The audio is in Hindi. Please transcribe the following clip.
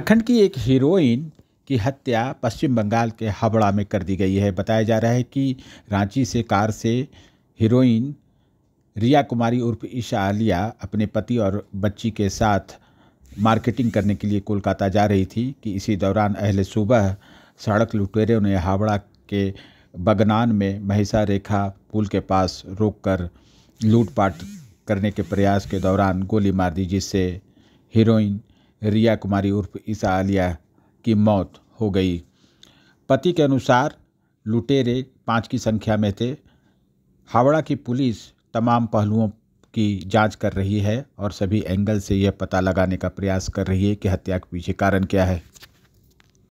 झारखंड की एक हीरोइन की हत्या पश्चिम बंगाल के हावड़ा में कर दी गई है बताया जा रहा है कि रांची से कार से हीरोइन रिया कुमारी उर्फ ईशा आलिया अपने पति और बच्ची के साथ मार्केटिंग करने के लिए कोलकाता जा रही थी कि इसी दौरान अहले सुबह सड़क लुटेरों ने हावड़ा के बगनान में महिषा रेखा पुल के पास रोककर लूटपाट करने के प्रयास के दौरान गोली मार दी जिससे हीरोइन रिया कुमारी उर्फ ईसा आलिया की मौत हो गई पति के अनुसार लुटेरे पाँच की संख्या में थे हावड़ा की पुलिस तमाम पहलुओं की जांच कर रही है और सभी एंगल से यह पता लगाने का प्रयास कर रही है कि हत्या के पीछे कारण क्या है